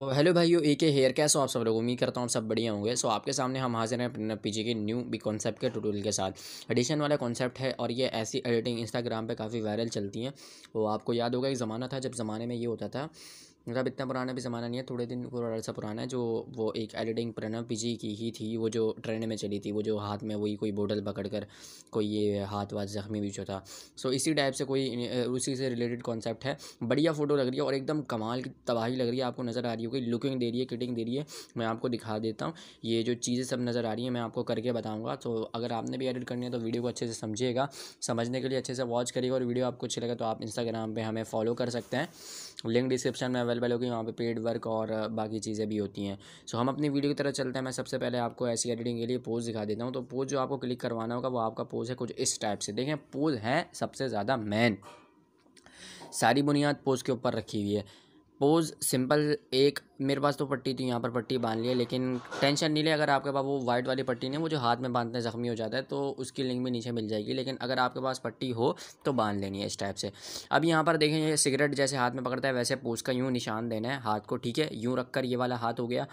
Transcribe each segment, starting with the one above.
तो हेलो भाइयों ए के हेयर कैसे हो आप सब लोग उम्मीद करता हूँ आप सब बढ़िया होंगे सो आपके सामने हम हाजिर हैं पीछे के न्यू बी कॉन्सेप्ट के ट्यूटोरियल के साथ एडिशन वाला कॉन्सेप्ट है और ये ऐसी एडिटिंग इंस्टाग्राम पे काफ़ी वायरल चलती हैं वो आपको याद होगा एक ज़माना था जब ज़माने में ये होता था मतलब इतना पुराना भी ज़माना नहीं है थोड़े दिन पूरा सा पुराना है जो वो एक एडिटिंग प्रणव पिजी की ही थी वो जो ट्रेंड में चली थी वो जो हाथ में वही कोई बोतल पकड़ कर कोई ये हाथ वाथ जख्मी भी जो था सो इसी टाइप से कोई उसी से रिलेटेड कॉन्सेप्ट है बढ़िया फ़ोटो लग रही है और एकदम कमाल की तबाही लग रही है आपको नज़र आ रही होगी लुकिंग दे रही है किटिंग दे रही है मैं आपको दिखा देता हूँ ये जो चीज़ें सब नज़र आ रही हैं मैं आपको करके बताऊँगा तो अगर आपने भी एडिट करनी है तो वीडियो को अच्छे से समझिएगा समझने के लिए अच्छे से वॉच करिएगा और वीडियो आपको अच्छी लगे तो आप इंस्टाग्राम पर हमें फॉलो कर सकते हैं लिंक डिस्क्रिप्शन में अवेलेबल होगी वहाँ पर पेड वर्क और बाकी चीज़ें भी होती हैं सो हम अपनी वीडियो की तरह चलते हैं मैं सबसे पहले आपको ऐसी एडिटिंग के लिए पोज दिखा देता हूँ तो पोज जो आपको क्लिक करवाना होगा वो आपका पोज है कुछ इस टाइप से देखें पोज है सबसे ज़्यादा मैन सारी बुनियाद पोज के ऊपर रखी हुई है पोज़ सिंपल एक मेरे पास तो पट्टी थी यहाँ पर पट्टी बांध ली है लेकिन टेंशन नहीं ले अगर आपके पास वो वाइट वाली पट्टी नहीं वो जो हाथ में बांधने ज़ख्मी हो जाता है तो उसकी लिंक भी नीचे मिल जाएगी लेकिन अगर आपके पास पट्टी हो तो बांध लेनी है इस टाइप से अब यहाँ पर देखें ये सिगरेट जैसे हाथ में पकड़ता है वैसे पोज़ का यूँ निशान देना है हाथ को ठीक है यूँ रख कर ये वाला हाथ हो गया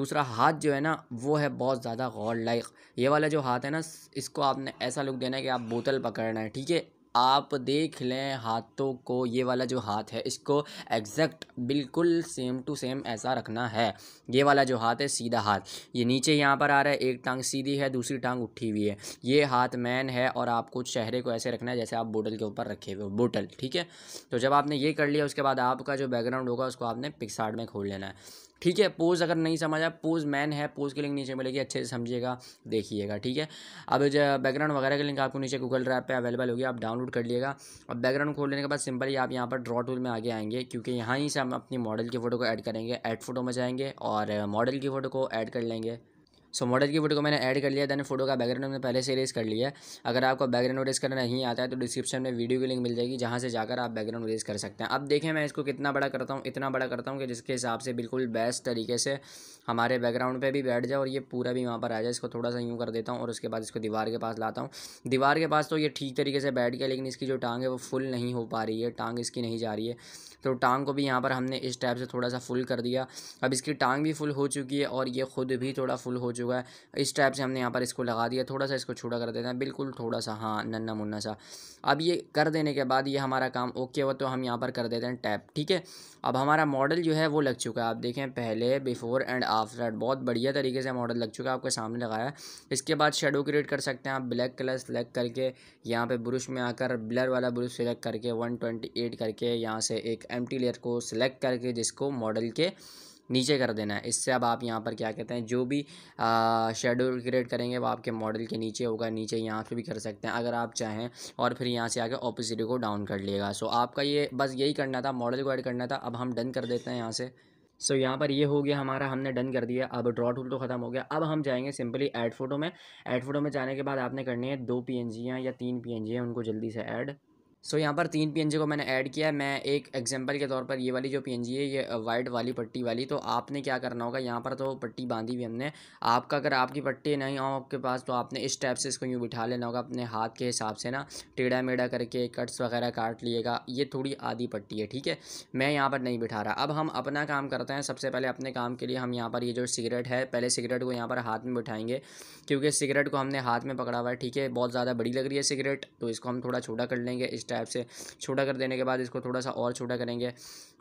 दूसरा हाथ जो है ना वो है बहुत ज़्यादा गौर लाइक ये वाला जो हाथ है ना इसको आपने ऐसा लुक देना है कि आप बोतल पकड़ना है ठीक है आप देख लें हाथों को ये वाला जो हाथ है इसको एग्जैक्ट बिल्कुल सेम टू सेम ऐसा रखना है ये वाला जो हाथ है सीधा हाथ ये नीचे यहाँ पर आ रहा है एक टांग सीधी है दूसरी टांग उठी हुई है ये हाथ मैन है और आपको चेहरे को ऐसे रखना है जैसे आप बोटल के ऊपर रखे हुए बोटल ठीक है तो जब आपने ये कर लिया उसके बाद आपका जो बैकग्राउंड होगा उसको आपने पिक्साड में खोल लेना है ठीक है पोज अगर नहीं समझा पोज मैन है पोज की लिंक नीचे मिलेगी अच्छे से समझिएगा देखिएगा ठीक है अब जो बैकग्राउंड वगैरह की लिंक आपको नीचे गूगल ड्राइव पे अवेलेबल होगी आप डाउनलोड कर लिएगा और बैकग्राउंड खोल लेने के बाद सिंपली आप यहाँ पर ड्रॉ टूल में आगे आएंगे क्योंकि यहाँ ही से हम अपनी मॉडल की फ़ोटो को ऐड करेंगे ऐड फोटो में जाएंगे और मॉडल की फ़ोटो को ऐड कर लेंगे सो so, मॉडल की फोटो को मैंने ऐड कर लिया देन फोटो का बैकग्राउंड मैंने पहले से रेस कर लिया है अगर आपको बैकग्राउंड रेस करना नहीं आता है तो डिस्क्रिप्शन में वीडियो की लिंक मिल जाएगी जहाँ से जाकर आप बैकग्राउंड रेस कर सकते हैं अब देखें मैं इसको कितना बड़ा करता हूँ इतना बड़ा करता हूँ कि जिसके हिसाब से बिल्कुल बेस्ट तरीके से हमारे बैकग्राउंड पर भी बैठ जाए और ये पूरा भी वहाँ पर आ जाए इसको थोड़ा सा यूँ कर देता हूँ और उसके बाद इसको दीवार के पास लाता हूँ दीवार के पास तो ये ठीक तरीके से बैठ गया लेकिन इसकी जो टांग है वो फुल नहीं हो पा रही है टांग इसकी नहीं जा रही है तो टांग को भी यहाँ पर हमने इस टाइप से थोड़ा सा फुल कर दिया अब इसकी टांग भी फुल हो चुकी है और ये खुद भी थोड़ा फुल हो चुका है इस टाइप से हमने यहाँ पर इसको लगा दिया थोड़ा सा इसको छोटा कर देते हैं बिल्कुल थोड़ा सा हाँ नन्ना मुन्ना सा अब ये कर देने के बाद ये हमारा काम ओके हुआ तो हम यहाँ पर कर देते हैं टैप ठीक है अब हमारा मॉडल जो है वो लग चुका है आप देखें पहले बिफोर एंड आफ्टर बहुत बढ़िया तरीके से मॉडल लग चुका है आपके सामने लगाया इसके बाद शेडो क्रिएट कर सकते हैं आप ब्लैक कलर सेलेक्ट करके यहाँ पे ब्रश में आकर ब्लर वाला ब्रश सेलेक्ट करके 128 करके यहाँ से एक एम लेयर को सिलेक्ट करके जिसको मॉडल के नीचे कर देना है इससे अब आप यहाँ पर क्या कहते हैं जो भी शेडो क्रिएट करेंगे वो आपके मॉडल के नीचे होगा नीचे यहाँ पे भी कर सकते हैं अगर आप चाहें और फिर यहाँ से आके ऑपोजिटी को डाउन कर लिएगा सो आपका ये बस यही करना था मॉडल को ऐड करना था अब हम डन कर देते हैं यहाँ से सो so, यहाँ पर ये हो गया हमारा हमने डन कर दिया अब ड्रॉ टूल तो खत्म हो गया अब हम जाएंगे सिंपली ऐड फोटो में ऐड फोटो में जाने के बाद आपने करनी है दो पी या तीन पी उनको जल्दी से ऐड सो so, यहाँ पर तीन पीएनजी को मैंने ऐड किया है मैं एक एग्जांपल के तौर पर ये वाली जो पीएनजी है ये वाइट uh, वाली पट्टी वाली तो आपने क्या करना होगा यहाँ पर तो पट्टी बांधी हुई हमने आपका अगर आपकी पट्टी नहीं हो आपके पास तो आपने इस टाइप से इसको यूँ बिठा लेना होगा अपने हाथ के हिसाब से ना टेढ़ा मेढ़ा करके कट्स वगैरह काट लिएगा ये थोड़ी आधी पट्टी है ठीक है मैं यहाँ पर नहीं बिठा रहा अब हम अपना काम करते हैं सबसे पहले अपने काम के लिए हम यहाँ पर ये जो सिगरेट है पहले सिगरेट को यहाँ पर हाथ में बिठाएंगे क्योंकि सिगरेट को हमने हाथ में पकड़ा हुआ है ठीक है बहुत ज़्यादा बड़ी लग रही है सिगरेट तो इसको हम थोड़ा छोटा कर लेंगे इस टाइप टाइप से छोटा कर देने के बाद इसको थोड़ा सा और छोटा करेंगे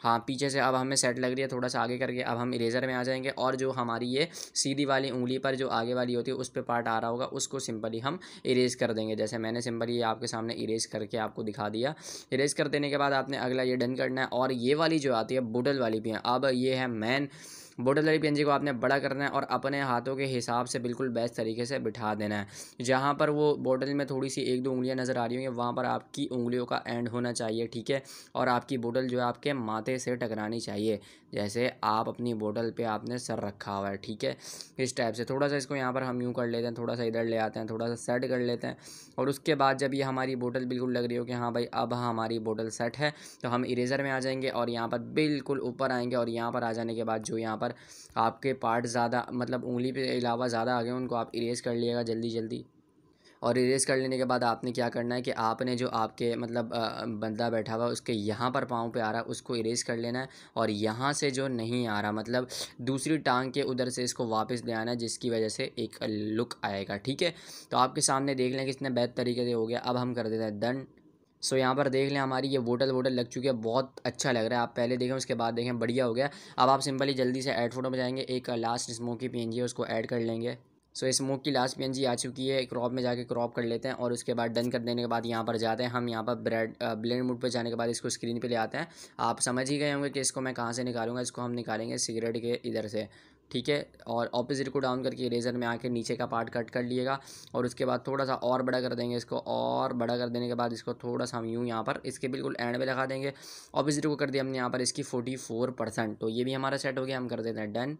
हाँ पीछे से अब हमें सेट लग रही है थोड़ा सा आगे करके अब हम इरेजर में आ जाएंगे और जो हमारी ये सीधी वाली उंगली पर जो आगे वाली होती है उस पर पार्ट आ रहा होगा उसको सिंपली हम इरेज कर देंगे जैसे मैंने सिंपली ये आपके सामने इरेज करके आपको दिखा दिया इरेज कर देने के बाद आपने अगला ये डन करना है और ये वाली जो आती है बुडल वाली भी है अब ये है मैन बॉर्डर वाली पी को आपने बड़ा करना है और अपने हाथों के हिसाब से बिल्कुल बेस्ट तरीके से बिठा देना है जहाँ पर वो बोटल में थोड़ी सी एक दो उंगलियाँ नज़र आ रही होंगी वहाँ पर आपकी उंगलियों का एंड होना चाहिए ठीक है और आपकी बोटल जो है आपके माथे से टकरानी चाहिए जैसे आप अपनी बोटल पर आपने सर रखा हुआ है ठीक है इस टाइप से थोड़ा सा इसको यहाँ पर हम यूँ कर लेते हैं थोड़ा सा इधर ले आते हैं थोड़ा सा सेट कर लेते हैं और उसके बाद जब ये हमारी बोटल बिल्कुल लग रही हो कि हाँ भाई अब हमारी बोटल सेट है तो हम इरेज़र में आ जाएंगे और यहाँ पर बिल्कुल ऊपर आएंगे और यहाँ पर आ जाने के बाद जो यहाँ पर पर आपके पार्ट ज़्यादा मतलब उंगली पे अलावा ज़्यादा आ गए उनको आप इरेज़ कर लिएगा जल्दी जल्दी और इरेज़ कर लेने के बाद आपने क्या करना है कि आपने जो आपके मतलब बंदा बैठा हुआ उसके यहाँ पर पाँव पे आ रहा है उसको इरेज़ कर लेना है और यहाँ से जो नहीं आ रहा मतलब दूसरी टांग के उधर से इसको वापस ले आना है जिसकी वजह से एक लुक आएगा ठीक है तो आपके सामने देख लें कितने बेहतर तरीके से हो गया अब हम कर देते हैं दंड सो so, यहाँ पर देख लें हमारी ये वोटल वोटल लग चुकी है बहुत अच्छा लग रहा है आप पहले देखें उसके बाद देखें बढ़िया हो गया अब आप सिंपली जल्दी से ऐड फोटो में जाएंगे एक लास्ट स्मोक की पी है उसको ऐड कर लेंगे सो so, स्मोक की लास्ट पी आ चुकी है क्रॉप में जाके क्रॉप कर लेते हैं और उसके बाद डन कर देने के बाद यहाँ पर जाते हैं हम यहाँ पर ब्रेड ब्लेंड मूड पर जाने के बाद इसको स्क्रीन पर ले आते हैं आप समझ ही गए होंगे कि इसको मैं कहाँ से निकालूंगा इसको हम निकालेंगे सिगरेट के इधर से ठीक है और ऑपोजिट को डाउन करके इरेजर में आके नीचे का पार्ट कट कर लिएगा और उसके बाद थोड़ा सा और बड़ा कर देंगे इसको और बड़ा कर देने के बाद इसको थोड़ा सा हम यूँ यहाँ पर इसके बिल्कुल एंड में लगा देंगे ऑपोजिट को कर दिया हमने यहाँ पर इसकी फोर्टी फोर परसेंट तो ये भी हमारा सेट हो गया हम कर देते हैं डन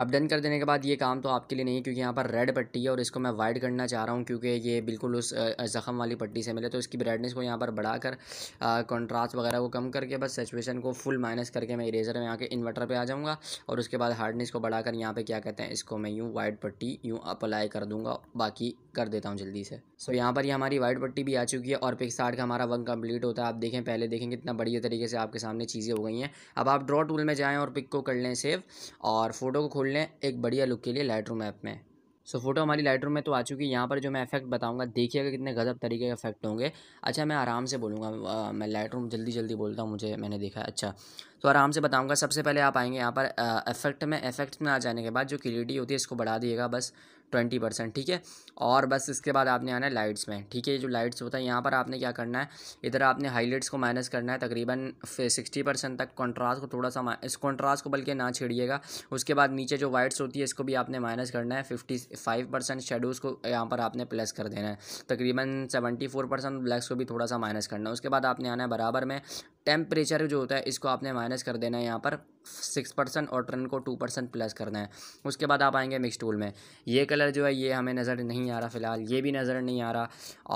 अब डन कर देने के बाद ये काम तो आपके लिए नहीं है क्योंकि यहाँ पर रेड पट्टी है और इसको मैं वाइट करना चाह रहा हूँ क्योंकि ये बिल्कुल उस ज़ख़म वाली पट्टी से मिले तो इसकी ब्राइटनेस को यहाँ पर बढ़ाकर कॉन्ट्रास्ट वगैरह को कम करके बस सेचुएशन को फुल माइनस करके मैं इरेजर में आके इन्वर्टर पर आ जाऊँगा और उसके बाद हार्डनेस को बढ़ाकर यहाँ पर क्या कहते हैं इसको मैं यूँ वाइट पट्टी यूँ अप्लाई कर दूँगा बाकी कर देता हूँ जल्दी से सो यहाँ पर ये हमारी वाइट पट्टी भी आ चुकी है और पिक्स का हमारा वर्क कम्प्लीट होता है आप देखें पहले देखें कितना बढ़िया तरीके से आपके सामने चीज़ें हो गई हैं अब आप ड्रॉ टूल में जाएँ और पिक को कर लें सेव और फोटो को खोल लें एक बढ़िया लुक के लिए लाइट रूम ऐप में सो फोटो हमारी लाइट रूम में तो आ चुकी है यहाँ पर जो मैं इफेक्ट बताऊँगा देखिएगा कितने गजब तरीके के इफेक्ट होंगे अच्छा मैं आराम से बोलूँगा मैं लाइट रूम जल्दी जल्दी बोलता हूँ मुझे मैंने देखा अच्छा तो आराम से बताऊँगा सबसे पहले आप आएंगे यहाँ पर इफेक्ट में इफेक्ट में आ जाने के बाद जो क्लियरिटी होती है इसको बढ़ा दिएगा बस ट्वेंटी परसेंट ठीक है और बस इसके बाद आपने आना है लाइट्स में ठीक है जो लाइट्स होता है यहाँ पर आपने क्या करना है इधर आपने हाइलाइट्स को माइनस करना है तकरीबन सिक्सटी परसेंट तक कॉन्ट्रास्ट को थोड़ा सा इस कॉन्ट्रास्ट को बल्कि ना छेड़िएगा उसके बाद नीचे जो वाइट्स होती है इसको भी आपने माइनस करना है फिफ्टी फाइव परसेंट शेडोज़ को यहाँ पर आपने प्लस कर देना है तकरीबन सेवेंटी फोर परसेंट ब्लैक्स को भी थोड़ा सा माइनस करना है उसके बाद आपने आना है बराबर में टेम्परेचर जो होता है इसको आपने माइनस कर देना है यहाँ पर सिक्स परसेंट और ट्रेन को टू परसेंट प्लस करना है उसके बाद आप आएंगे मिक्स टूल में ये कलर जो है ये हमें नज़र नहीं आ रहा फ़िलहाल ये भी नज़र नहीं आ रहा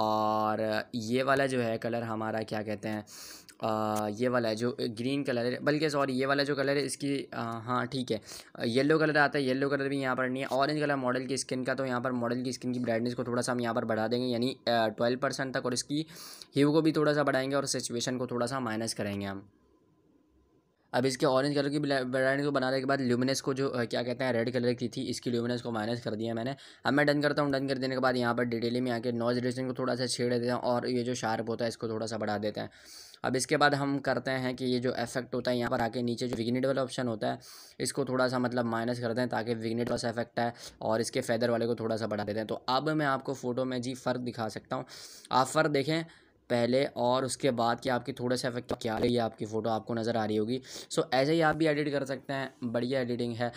और ये वाला जो है कलर हमारा क्या कहते हैं ये वाला है जो ग्रीन कलर है बल्कि सॉरी ये वाला जो कलर है इसकी हाँ ठीक है येलो कलर आता है येलो कलर भी यहाँ पर नहीं है ऑरेंज कलर मॉडल की स्किन का तो यहाँ पर मॉडल की स्किन की ब्राइटनेस को थोड़ा सा हम यहाँ पर बढ़ा देंगे यानी ट्वेल्व परसेंट तक और इसकी ह्यू को भी थोड़ा सा बढ़ाएंगे और सिचुएशन को थोड़ा सा माइनस करेंगे हम अब इसके ऑरेंज कलर की ब्राइटनेस को बनाने के बाद ल्यूमिनस को जो क्या कहते हैं रेड कलर की थी इसकी ल्यूमिनस को माइनस कर दिया मैंने अब मैं डन करता हूँ डन कर देने के बाद यहाँ पर डिटेली में आके नॉइज रिलेशन को थोड़ा सा छेड़ देते हैं और ये जो शार्प होता है इसको थोड़ा सा बढ़ा देते हैं अब इसके बाद हम करते हैं कि ये जो इफेक्ट होता है यहाँ पर आके नीचे जो विग्नेट वाला ऑप्शन होता है इसको थोड़ा सा मतलब माइनस कर दें ताकि विग्नेट वाला इफेक्ट है और इसके फैदर वाले को थोड़ा सा बढ़ा देते हैं तो अब मैं आपको फोटो में जी फ़र्क दिखा सकता हूँ आप फ़र्क देखें पहले और उसके बाद कि आपकी थोड़े से इफेक्ट क्या रही है आपकी फ़ोटो आपको नज़र आ रही होगी सो ऐसे ही आप भी एडिट कर सकते हैं बढ़िया एडिटिंग है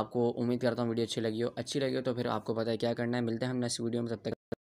आपको उम्मीद करता हूँ वीडियो अच्छी लगी हो अच्छी लगी हो तो फिर आपको पता है क्या करना है मिलते हैं हम नेक्स्ट वीडियो में तब तक